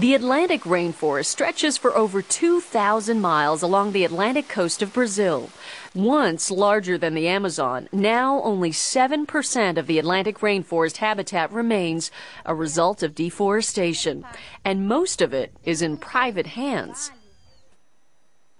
The Atlantic rainforest stretches for over 2,000 miles along the Atlantic coast of Brazil. Once larger than the Amazon, now only 7% of the Atlantic rainforest habitat remains, a result of deforestation. And most of it is in private hands.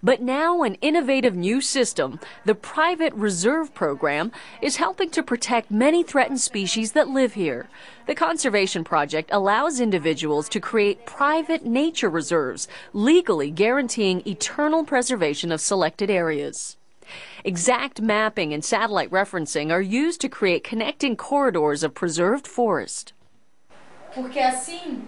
But now, an innovative new system, the Private Reserve Program, is helping to protect many threatened species that live here. The Conservation Project allows individuals to create private nature reserves, legally guaranteeing eternal preservation of selected areas. Exact mapping and satellite referencing are used to create connecting corridors of preserved forest. Porque assim,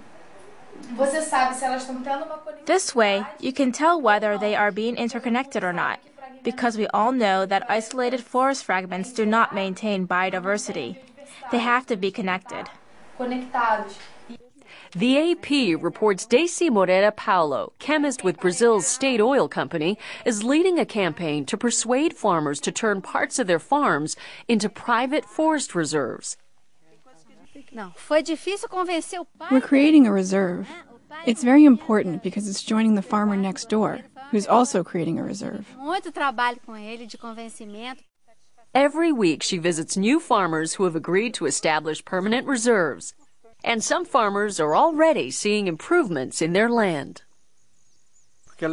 this way, you can tell whether they are being interconnected or not, because we all know that isolated forest fragments do not maintain biodiversity. They have to be connected. The AP reports Daisy Moreira Paulo, chemist with Brazil's state oil company, is leading a campaign to persuade farmers to turn parts of their farms into private forest reserves. We're creating a reserve. It's very important because it's joining the farmer next door, who's also creating a reserve. Every week, she visits new farmers who have agreed to establish permanent reserves. And some farmers are already seeing improvements in their land. Um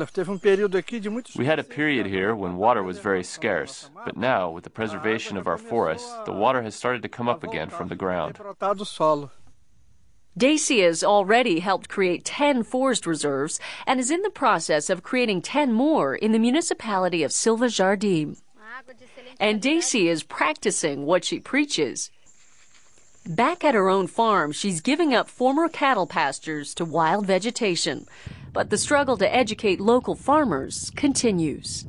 we had a period here when water was very scarce, but now, with the preservation of our forests, the water has started to come up again from the ground. Dacia has already helped create 10 forest reserves and is in the process of creating 10 more in the municipality of Silva Jardim. And Dacia is practicing what she preaches. Back at her own farm, she's giving up former cattle pastures to wild vegetation but the struggle to educate local farmers continues.